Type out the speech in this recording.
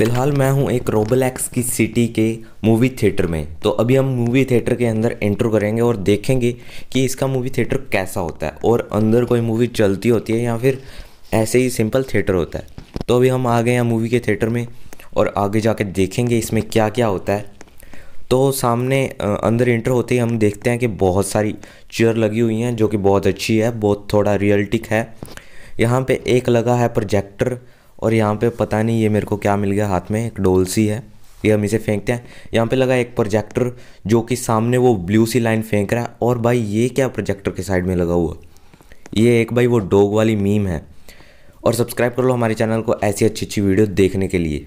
फिलहाल मैं हूं एक रोबलैक्स की सिटी के मूवी थिएटर में तो अभी हम मूवी थिएटर के अंदर एंट्रो करेंगे और देखेंगे कि इसका मूवी थिएटर कैसा होता है और अंदर कोई मूवी चलती होती है या फिर ऐसे ही सिंपल थिएटर होता है तो अभी हम आ गए हैं मूवी के थिएटर में और आगे जाके देखेंगे इसमें क्या क्या होता है तो सामने अंदर इंटर होते ही हम देखते हैं कि बहुत सारी चेयर लगी हुई हैं जो कि बहुत अच्छी है बहुत थोड़ा रियलिटिक है यहाँ पे एक लगा है प्रोजेक्टर और यहाँ पे पता नहीं ये मेरे को क्या मिल गया हाथ में एक डोल सी है ये हम इसे फेंकते हैं यहाँ पे लगा एक प्रोजेक्टर जो कि सामने वो ब्लू सी लाइन फेंक रहा है और भाई ये क्या प्रोजेक्टर के साइड में लगा हुआ ये एक भाई वो डोग वाली मीम है और सब्सक्राइब कर लो हमारे चैनल को ऐसी अच्छी अच्छी वीडियो देखने के लिए